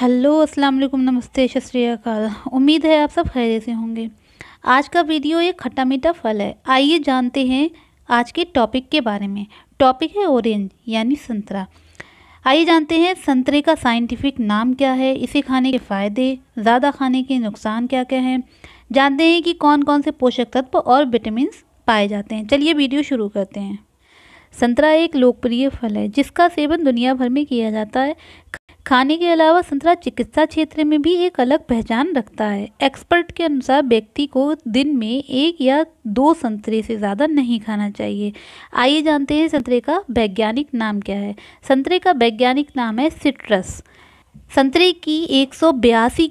hello अस्सलाम वालेकुम नमस्ते सत उम्मीद है आप सब खैर से होंगे आज का वीडियो एक खट्टा मीठा फल है आइए जानते हैं आज के टॉपिक के बारे में टॉपिक है ऑरेंज यानी संतरा आइए जानते हैं संतरे का साइंटिफिक नाम क्या है इसे खाने के फ़ायदे ज़्यादा खाने के नुकसान क्या क्या हैं जानते हैं कि कौन कौन से पोषक तत्व और विटामिन पाए जाते हैं चलिए वीडियो शुरू करते हैं संतरा एक लोकप्रिय फल है जिसका सेवन दुनिया भर में किया जाता है खाने के अलावा संतरा चिकित्सा क्षेत्र में भी एक अलग पहचान रखता है एक्सपर्ट के अनुसार व्यक्ति को दिन में एक या दो संतरे से ज़्यादा नहीं खाना चाहिए आइए जानते हैं संतरे का वैज्ञानिक नाम क्या है संतरे का वैज्ञानिक नाम है सिट्रस संतरे की एक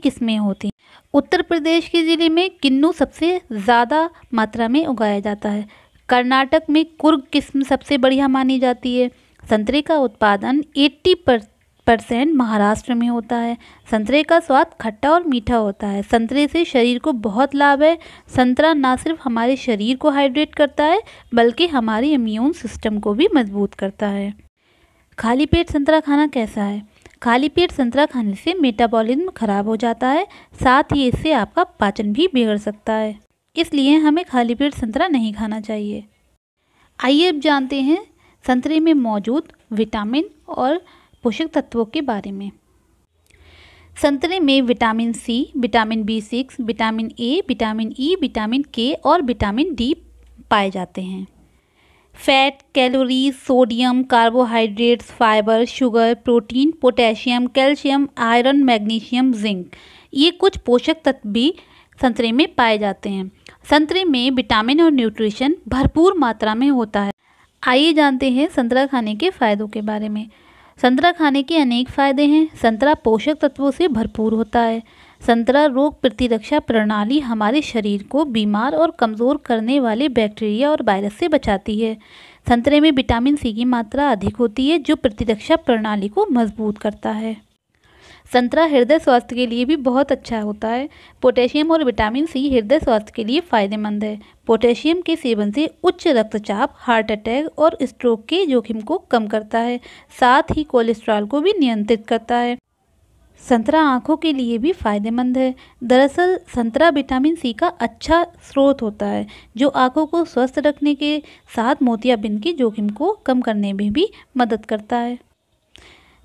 किस्में होती हैं उत्तर प्रदेश के ज़िले में किन्नू सबसे ज़्यादा मात्रा में उगाया जाता है कर्नाटक में कुर्ग किस्म सबसे बढ़िया मानी जाती है संतरे का उत्पादन 80 पर परसेंट महाराष्ट्र में होता है संतरे का स्वाद खट्टा और मीठा होता है संतरे से शरीर को बहुत लाभ है संतरा ना सिर्फ हमारे शरीर को हाइड्रेट करता है बल्कि हमारे इम्यून सिस्टम को भी मजबूत करता है खाली पेट संतरा खाना कैसा है खाली पेट संतरा खाने से मेटाबॉलिज्म खराब हो जाता है साथ ही इससे आपका पाचन भी बिगड़ सकता है इसलिए हमें खाली पेट संतरा नहीं खाना चाहिए आइए अब जानते हैं संतरे में मौजूद विटामिन और पोषक तत्वों के बारे में संतरे में vitamin C vitamin B six vitamin A vitamin E e, vitamin K और विटामिन डी पाए जाते हैं fat calories sodium carbohydrates fibre sugar protein potassium calcium iron magnesium zinc ये कुछ पोषक तत्व भी संतरे में पाए जाते हैं संतरे में विटामिन और न्यूट्रिशन भरपूर मात्रा में होता है आइए जानते हैं संतरा खाने के फ़ायदों के बारे में संतरा खाने के अनेक फ़ायदे हैं संतरा पोषक तत्वों से भरपूर होता है संतरा रोग प्रतिरक्षा प्रणाली हमारे शरीर को बीमार और कमज़ोर करने वाले बैक्टीरिया और वायरस से बचाती है संतरे में विटामिन सी की मात्रा अधिक होती है जो प्रतिरक्षा प्रणाली को मजबूत करता है संतरा हृदय स्वास्थ्य के लिए भी बहुत अच्छा होता है पोटेशियम और विटामिन सी हृदय स्वास्थ्य के लिए फ़ायदेमंद है पोटेशियम के सेवन से उच्च रक्तचाप हार्ट अटैक और स्ट्रोक के जोखिम को कम करता है साथ ही कोलेस्ट्रॉल को भी नियंत्रित करता है संतरा आँखों के लिए भी फ़ायदेमंद है दरअसल संतरा विटामिन सी का अच्छा स्रोत होता है जो आँखों को स्वस्थ रखने के साथ मोतियाबिंद के जोखिम को कम करने में भी मदद करता है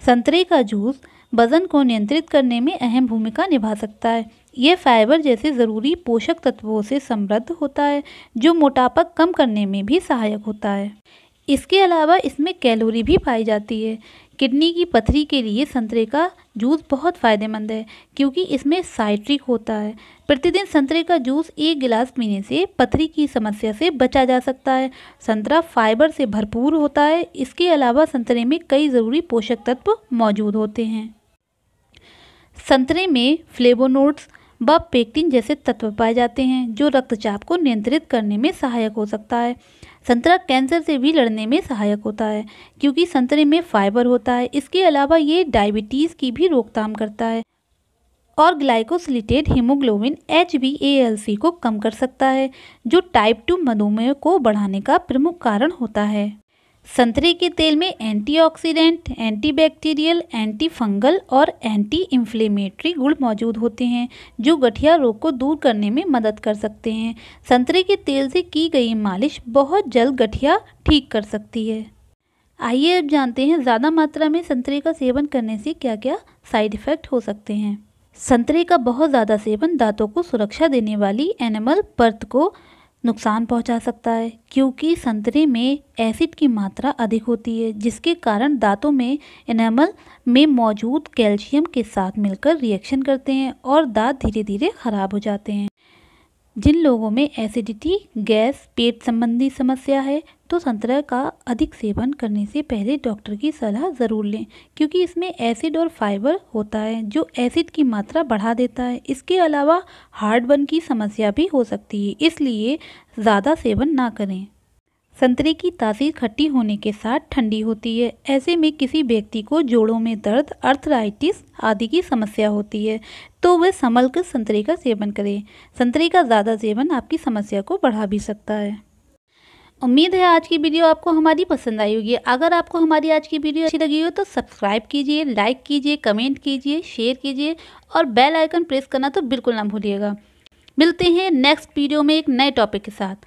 संतरे का जूस वजन को नियंत्रित करने में अहम भूमिका निभा सकता है ये फाइबर जैसे ज़रूरी पोषक तत्वों से समृद्ध होता है जो मोटापा कम करने में भी सहायक होता है इसके अलावा इसमें कैलोरी भी पाई जाती है किडनी की पथरी के लिए संतरे का जूस बहुत फ़ायदेमंद है क्योंकि इसमें साइट्रिक होता है प्रतिदिन संतरे का जूस एक गिलास पीने से पथरी की समस्या से बचा जा सकता है संतरा फाइबर से भरपूर होता है इसके अलावा संतरे में कई ज़रूरी पोषक तत्व मौजूद होते हैं संतरे में फ्लेवोनोड्स व पेक्टिन जैसे तत्व पाए जाते हैं जो रक्तचाप को नियंत्रित करने में सहायक हो सकता है संतरा कैंसर से भी लड़ने में सहायक होता है क्योंकि संतरे में फाइबर होता है इसके अलावा ये डायबिटीज़ की भी रोकथाम करता है और ग्लाइकोसिलिटेड हीमोग्लोबिन एच को कम कर सकता है जो टाइप टू मधुमेह को बढ़ाने का प्रमुख कारण होता है संतरे के तेल में एंटीऑक्सीडेंट, एंटीबैक्टीरियल, एंटीफंगल और एंटी इन्फ्लेमेटरी गुण मौजूद होते हैं जो गठिया रोग को दूर करने में मदद कर सकते हैं संतरे के तेल से की गई मालिश बहुत जल्द गठिया ठीक कर सकती है आइए अब जानते हैं ज़्यादा मात्रा में संतरे का सेवन करने से क्या क्या साइड इफ़ेक्ट हो सकते हैं संतरे का बहुत ज़्यादा सेवन दांतों को सुरक्षा देने वाली एनिमल पर्त को नुकसान पहुंचा सकता है क्योंकि संतरे में एसिड की मात्रा अधिक होती है जिसके कारण दांतों में इनेमल में मौजूद कैल्शियम के साथ मिलकर रिएक्शन करते हैं और दांत धीरे धीरे ख़राब हो जाते हैं जिन लोगों में एसिडिटी गैस पेट संबंधी समस्या है तो संतरा का अधिक सेवन करने से पहले डॉक्टर की सलाह ज़रूर लें क्योंकि इसमें एसिड और फाइबर होता है जो एसिड की मात्रा बढ़ा देता है इसके अलावा हार्ट बन की समस्या भी हो सकती है इसलिए ज़्यादा सेवन ना करें संतरे की तासीर खट्टी होने के साथ ठंडी होती है ऐसे में किसी व्यक्ति को जोड़ों में दर्द अर्थराइटिस आदि की समस्या होती है तो वे संभल कर संतरे का सेवन करें संतरे का ज़्यादा सेवन आपकी समस्या को बढ़ा भी सकता है उम्मीद है आज की वीडियो आपको हमारी पसंद आई होगी अगर आपको हमारी आज की वीडियो अच्छी लगी हो तो सब्सक्राइब कीजिए लाइक कीजिए कमेंट कीजिए शेयर कीजिए और बेल आइकन प्रेस करना तो बिल्कुल ना भूलिएगा मिलते हैं नेक्स्ट वीडियो में एक नए टॉपिक के साथ